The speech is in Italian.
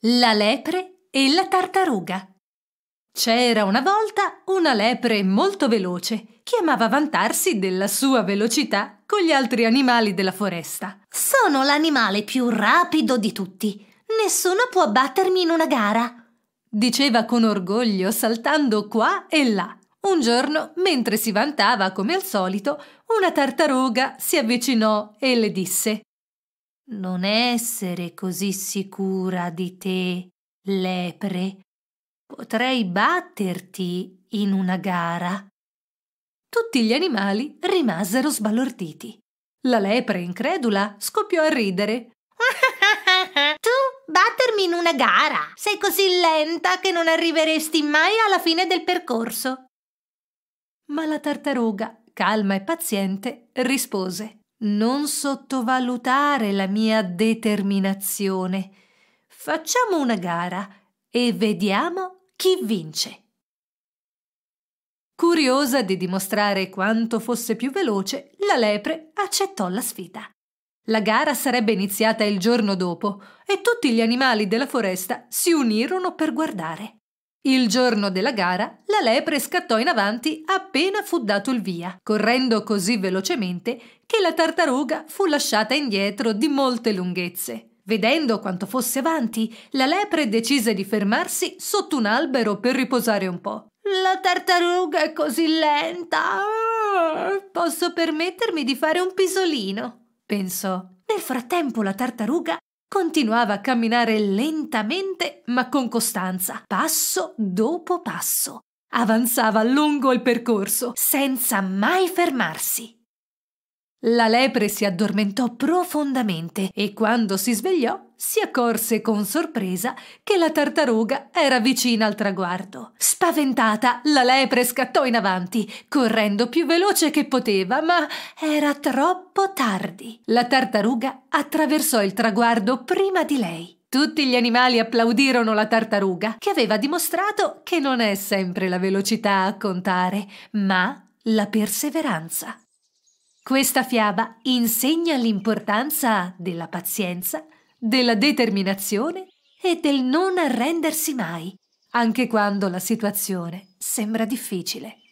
La lepre e la tartaruga. C'era una volta una lepre molto veloce che amava vantarsi della sua velocità con gli altri animali della foresta. Sono l'animale più rapido di tutti. Nessuno può battermi in una gara. Diceva con orgoglio saltando qua e là. Un giorno, mentre si vantava come al solito, una tartaruga si avvicinò e le disse non essere così sicura di te, lepre. Potrei batterti in una gara. Tutti gli animali rimasero sbalorditi. La lepre, incredula, scoppiò a ridere. tu battermi in una gara? Sei così lenta che non arriveresti mai alla fine del percorso. Ma la tartaruga, calma e paziente, rispose. Non sottovalutare la mia determinazione. Facciamo una gara e vediamo chi vince. Curiosa di dimostrare quanto fosse più veloce, la lepre accettò la sfida. La gara sarebbe iniziata il giorno dopo e tutti gli animali della foresta si unirono per guardare. Il giorno della gara, la lepre scattò in avanti appena fu dato il via, correndo così velocemente che la tartaruga fu lasciata indietro di molte lunghezze. Vedendo quanto fosse avanti, la lepre decise di fermarsi sotto un albero per riposare un po'. La tartaruga è così lenta. Posso permettermi di fare un pisolino, pensò. Nel frattempo la tartaruga Continuava a camminare lentamente ma con costanza, passo dopo passo. Avanzava lungo il percorso, senza mai fermarsi. La lepre si addormentò profondamente e quando si svegliò si accorse con sorpresa che la tartaruga era vicina al traguardo. Spaventata, la lepre scattò in avanti, correndo più veloce che poteva, ma era troppo tardi. La tartaruga attraversò il traguardo prima di lei. Tutti gli animali applaudirono la tartaruga, che aveva dimostrato che non è sempre la velocità a contare, ma la perseveranza. Questa fiaba insegna l'importanza della pazienza, della determinazione e del non arrendersi mai, anche quando la situazione sembra difficile.